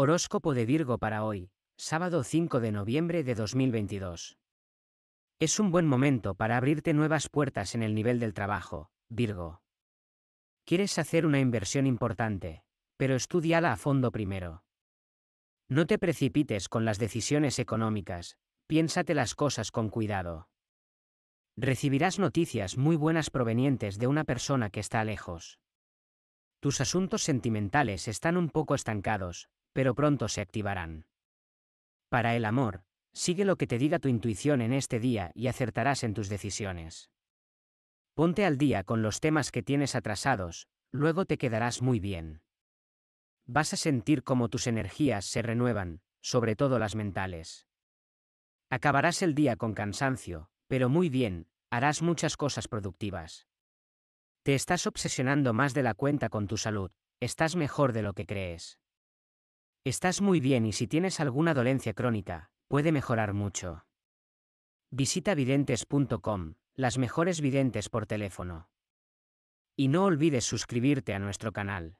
Horóscopo de Virgo para hoy, sábado 5 de noviembre de 2022. Es un buen momento para abrirte nuevas puertas en el nivel del trabajo, Virgo. Quieres hacer una inversión importante, pero estudiala a fondo primero. No te precipites con las decisiones económicas, piénsate las cosas con cuidado. Recibirás noticias muy buenas provenientes de una persona que está lejos. Tus asuntos sentimentales están un poco estancados, pero pronto se activarán. Para el amor, sigue lo que te diga tu intuición en este día y acertarás en tus decisiones. Ponte al día con los temas que tienes atrasados, luego te quedarás muy bien. Vas a sentir cómo tus energías se renuevan, sobre todo las mentales. Acabarás el día con cansancio, pero muy bien, harás muchas cosas productivas. Te estás obsesionando más de la cuenta con tu salud, estás mejor de lo que crees. Estás muy bien y si tienes alguna dolencia crónica, puede mejorar mucho. Visita videntes.com, las mejores videntes por teléfono. Y no olvides suscribirte a nuestro canal.